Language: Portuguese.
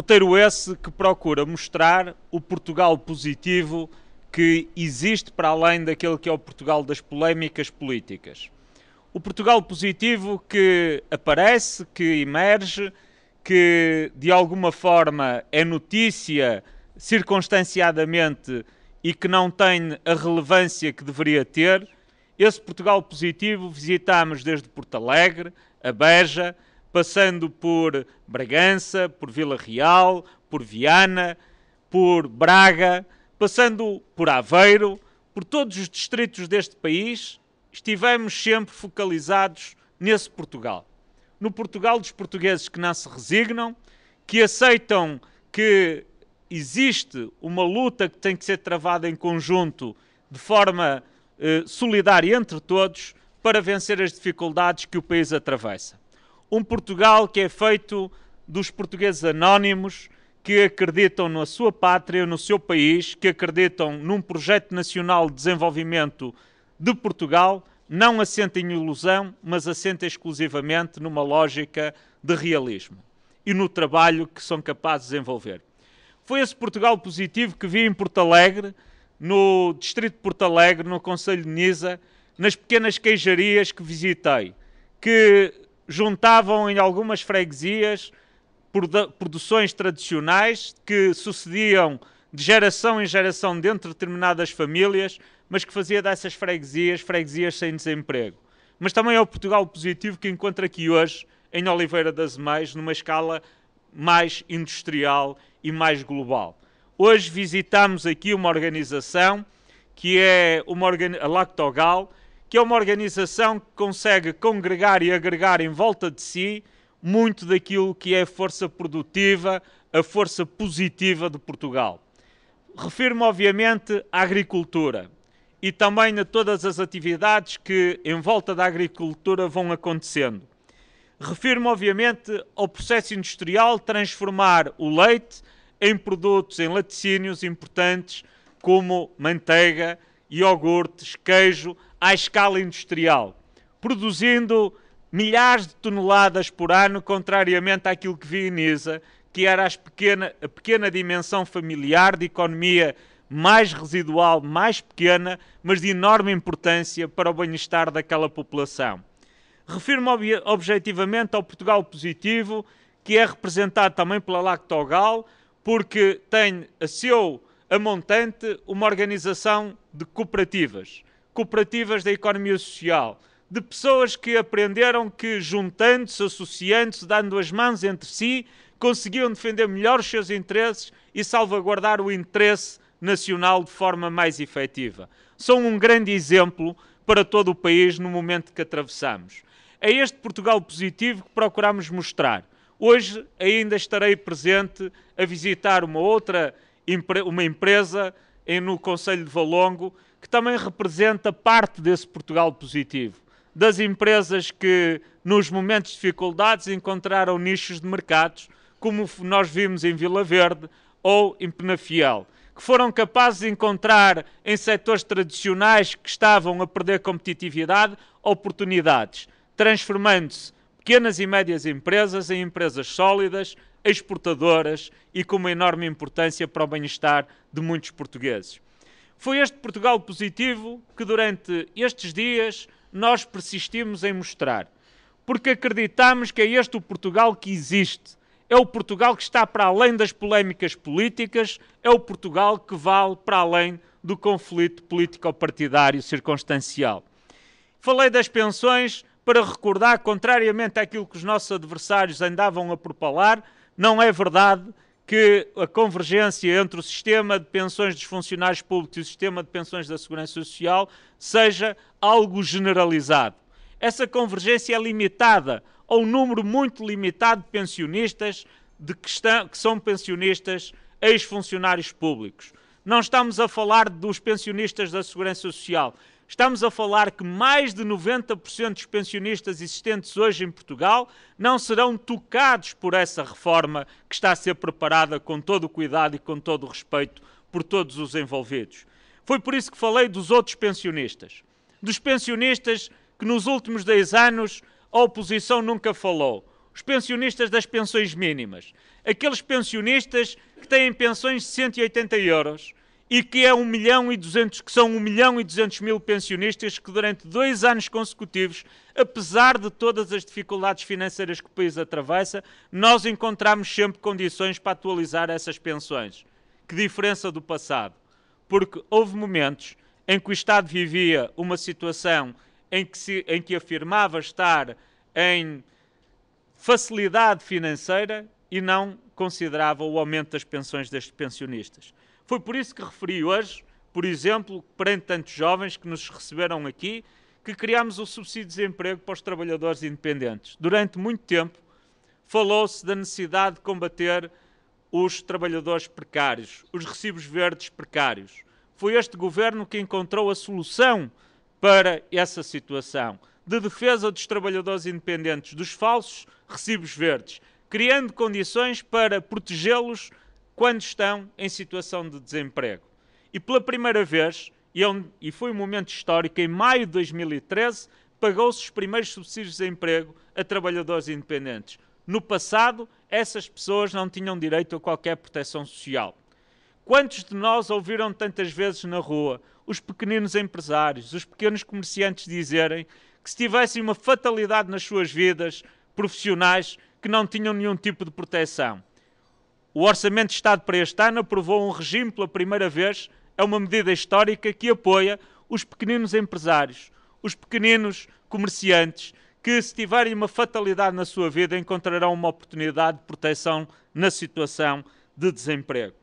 Roteiro esse que procura mostrar o Portugal positivo que existe para além daquele que é o Portugal das polémicas políticas. O Portugal positivo que aparece, que emerge, que de alguma forma é notícia circunstanciadamente e que não tem a relevância que deveria ter. Esse Portugal positivo visitamos desde Porto Alegre, a Beja, passando por Bragança, por Vila Real, por Viana, por Braga, passando por Aveiro, por todos os distritos deste país, estivemos sempre focalizados nesse Portugal. No Portugal dos portugueses que não se resignam, que aceitam que existe uma luta que tem que ser travada em conjunto, de forma eh, solidária entre todos, para vencer as dificuldades que o país atravessa um Portugal que é feito dos portugueses anónimos que acreditam na sua pátria, no seu país, que acreditam num projeto nacional de desenvolvimento de Portugal, não assenta em ilusão, mas assenta exclusivamente numa lógica de realismo e no trabalho que são capazes de desenvolver. Foi esse Portugal positivo que vi em Porto Alegre, no distrito de Porto Alegre, no Conselho de Nisa, nas pequenas queijarias que visitei, que juntavam em algumas freguesias produções tradicionais que sucediam de geração em geração dentro de determinadas famílias, mas que fazia dessas freguesias freguesias sem desemprego. Mas também é o Portugal positivo que encontra aqui hoje em Oliveira das Mais, numa escala mais industrial e mais global. Hoje visitamos aqui uma organização que é uma organi a Lactogal, que é uma organização que consegue congregar e agregar em volta de si muito daquilo que é a força produtiva, a força positiva de Portugal. Refiro-me, obviamente, à agricultura e também a todas as atividades que em volta da agricultura vão acontecendo. Refiro-me, obviamente, ao processo industrial transformar o leite em produtos, em laticínios importantes como manteiga, iogurtes, queijo à escala industrial, produzindo milhares de toneladas por ano, contrariamente àquilo que vieniza, que era pequena, a pequena dimensão familiar de economia mais residual, mais pequena, mas de enorme importância para o bem-estar daquela população. Refirmo ob objetivamente ao Portugal positivo, que é representado também pela Lactogal, porque tem a seu a Montante uma organização de cooperativas, cooperativas da economia social, de pessoas que aprenderam que, juntando-se, associando-se, dando as mãos entre si, conseguiam defender melhor os seus interesses e salvaguardar o interesse nacional de forma mais efetiva. São um grande exemplo para todo o país no momento que atravessamos. É este Portugal positivo que procuramos mostrar. Hoje ainda estarei presente a visitar uma outra uma empresa em, no Conselho de Valongo que também representa parte desse Portugal positivo. Das empresas que, nos momentos de dificuldades, encontraram nichos de mercados, como nós vimos em Vila Verde ou em Penafiel, que foram capazes de encontrar em setores tradicionais que estavam a perder competitividade oportunidades, transformando-se pequenas e médias empresas em empresas sólidas, exportadoras e com uma enorme importância para o bem-estar de muitos portugueses. Foi este Portugal positivo que durante estes dias nós persistimos em mostrar, porque acreditamos que é este o Portugal que existe, é o Portugal que está para além das polémicas políticas, é o Portugal que vale para além do conflito político-partidário circunstancial. Falei das pensões para recordar, contrariamente àquilo que os nossos adversários andavam a propalar, não é verdade que a convergência entre o sistema de pensões dos funcionários públicos e o sistema de pensões da Segurança Social seja algo generalizado. Essa convergência é limitada a um número muito limitado de pensionistas de que, estão, que são pensionistas ex-funcionários públicos. Não estamos a falar dos pensionistas da Segurança Social. Estamos a falar que mais de 90% dos pensionistas existentes hoje em Portugal não serão tocados por essa reforma que está a ser preparada com todo o cuidado e com todo o respeito por todos os envolvidos. Foi por isso que falei dos outros pensionistas. Dos pensionistas que nos últimos 10 anos a oposição nunca falou. Os pensionistas das pensões mínimas. Aqueles pensionistas que têm pensões de 180 euros e que é 1 milhão e 200, que são 1 milhão e 200 mil pensionistas que durante dois anos consecutivos, apesar de todas as dificuldades financeiras que o país atravessa, nós encontramos sempre condições para atualizar essas pensões. Que diferença do passado! Porque houve momentos em que o Estado vivia uma situação em que, se, em que afirmava estar em facilidade financeira e não considerava o aumento das pensões destes pensionistas. Foi por isso que referi hoje, por exemplo, perante tantos jovens que nos receberam aqui, que criámos o subsídio de desemprego para os trabalhadores independentes. Durante muito tempo, falou-se da necessidade de combater os trabalhadores precários, os recibos verdes precários. Foi este governo que encontrou a solução para essa situação de defesa dos trabalhadores independentes dos falsos recibos verdes, criando condições para protegê-los quando estão em situação de desemprego. E pela primeira vez, e é foi um momento histórico, em maio de 2013, pagou-se os primeiros subsídios de emprego a trabalhadores independentes. No passado, essas pessoas não tinham direito a qualquer proteção social. Quantos de nós ouviram tantas vezes na rua os pequeninos empresários, os pequenos comerciantes dizerem que se tivessem uma fatalidade nas suas vidas profissionais, que não tinham nenhum tipo de proteção? O Orçamento de Estado para este ano aprovou um regime pela primeira vez, é uma medida histórica que apoia os pequeninos empresários, os pequeninos comerciantes, que se tiverem uma fatalidade na sua vida encontrarão uma oportunidade de proteção na situação de desemprego.